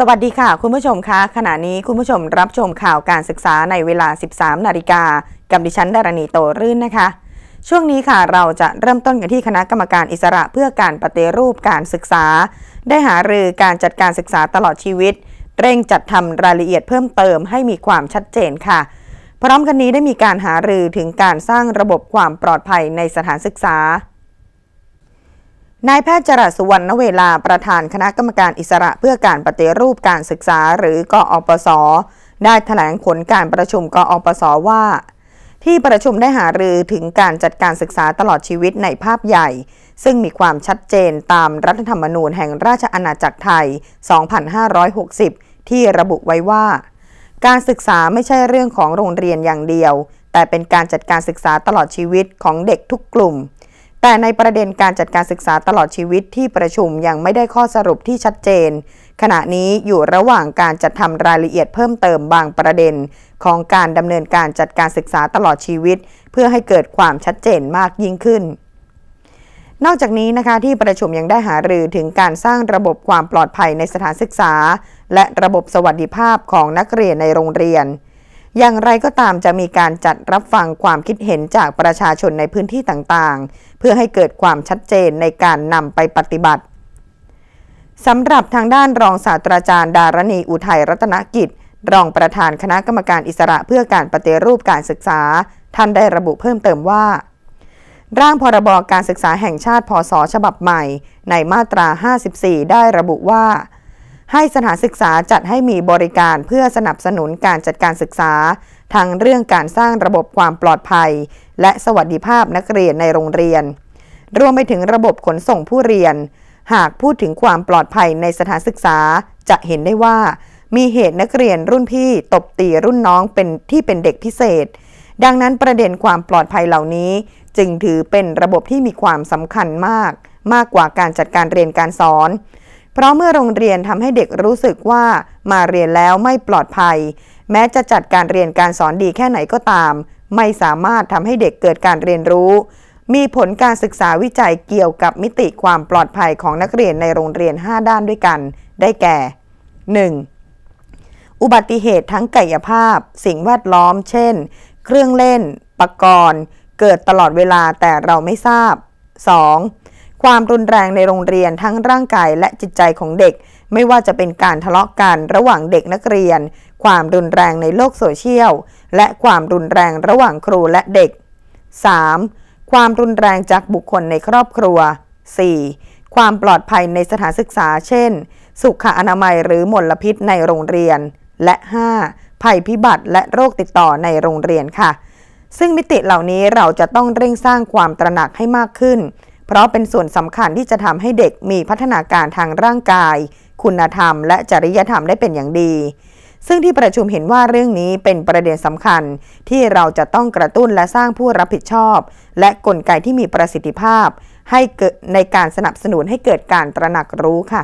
สวัสดีค่ะ คุณผู้ชมคะขณะนี้คุณผู้ชมรับชมข่าวการศึกษาในเวลา 13 นาฬิกากับดิฉันดารณีโตรื่นนะคะ ช่วงนี้ค่ะเราจะเริ่มต้นกันที่คณะกรรมการอิสระเพื่อการปฏิรูปการศึกษา ได้หารือการจัดการศึกษาตลอดชีวิต เร่งจัดทำรายละเอียดเพิ่มเติมให้มีความชัดเจนค่ะ พร้อมกันนี้ได้มีการหารือถึงการสร้างระบบความปลอดภัยในสถานศึกษานายแพทย์จรัสสุวรรณเวลาประธานคณะกรรมการอิสระเพื่อการปฏิรูปการศึกษาหรือกอปสได้แถลงผลการประชุมกอปสว่า ที่ประชุมได้หารือถึงการจัดการศึกษาตลอดชีวิตในภาพใหญ่ ซึ่งมีความชัดเจนตามรัฐธรรมนูญแห่งราชอาณาจักรไทย 2560 ที่ระบุไว้ว่า การศึกษาไม่ใช่เรื่องของโรงเรียนอย่างเดียว แต่เป็นการจัดการศึกษาตลอดชีวิตของเด็กทุกกลุ่มแต่ในประเด็นการจัดการศึกษาตลอดชีวิตที่ประชุมยังไม่ได้ข้อสรุปที่ชัดเจน ขณะนี้อยู่ระหว่างการจัดทำรายละเอียดเพิ่มเติมบางประเด็น ของการดำเนินการจัดการศึกษาตลอดชีวิต เพื่อให้เกิดความชัดเจนมากยิ่งขึ้น นอกจากนี้นะคะที่ประชุมยังได้หารือถึงการสร้างระบบความปลอดภัยในสถานศึกษา และระบบสวัสดิภาพของนักเรียนในโรงเรียนอย่างไรก็ตามจะมีการจัดรับฟังความคิดเห็นจากประชาชนในพื้นที่ต่างๆ เพื่อให้เกิดความชัดเจนในการนำไปปฏิบัติ สำหรับทางด้านรองศาสตราจารย์ดารณีอุทัยรัตนกิจ รองประธานคณะกรรมการอิสระเพื่อการปฏิรูปการศึกษา ท่านได้ระบุเพิ่มเติมว่า ร่างพรบการศึกษาแห่งชาติพศฉบับใหม่ ในมาตรา 54 ได้ระบุว่าให้สถานศึกษาจัดให้มีบริการเพื่อสนับสนุนการจัดการศึกษา ทั้งเรื่องการสร้างระบบความปลอดภัย และสวัสดิภาพนักเรียนในโรงเรียน รวมไปถึงระบบขนส่งผู้เรียน หากพูดถึงความปลอดภัยในสถานศึกษาจะเห็นได้ว่า มีเหตุนักเรียนรุ่นพี่ตบตีรุ่นน้องเป็นที่เป็นเด็กพิเศษ ดังนั้นประเด็นความปลอดภัยเหล่านี้ จึงถือเป็นระบบที่มีความสำคัญมาก มากกว่าการจัดการเรียนการสอนเพราะเมื่อโรงเรียนทำให้เด็กรู้สึกว่า มาเรียนแล้วไม่ปลอดภัย แม้จะจัดการเรียนการสอนดีแค่ไหนก็ตาม ไม่สามารถทำให้เด็กเกิดการเรียนรู้ มีผลการศึกษาวิจัยเกี่ยวกับมิติความปลอดภัยของนักเรียนในโรงเรียน 5 ด้านด้วยกัน ได้แก่ 1. อุบัติเหตุทั้งกายภาพ สิ่งแวดล้อม เช่น เครื่องเล่น ปกรณ์เกิดตลอดเวลาแต่เราไม่ทราบ 2. ความรุนแรงในโรงเรียนทั้งร่างกายและจิตใจของเด็ก ไม่ว่าจะเป็นการทะเลาะกัน ระหว่างเด็กนักเรียน ความรุนแรงในโลกโซเชียล และความรุนแรงระหว่างครูและเด็ก 3. ความรุนแรงจากบุคคลในครอบครัว 4. ความปลอดภัยในสถานศึกษาเช่น สุขอนามัยหรือมลพิษในโรงเรียน และ 5. ภัยพิบัติและโรคติดต่อในโรงเรียนค่ะ ซึ่งมิติเหล่านี้เราจะต้องเร่งสร้างความตระหนักให้มากขึ้นเพราะเป็นส่วนสำคัญที่จะทำให้เด็กมีพัฒนาการทางร่างกาย คุณธรรมและจริยธรรมได้เป็นอย่างดี ซึ่งที่ประชุมเห็นว่าเรื่องนี้เป็นประเด็นสำคัญที่เราจะต้องกระตุ้นและสร้างผู้รับผิดชอบ และกลไกที่มีประสิทธิภาพ ให้เกิดในการสนับสนุนให้เกิดการตระหนักรู้ค่ะ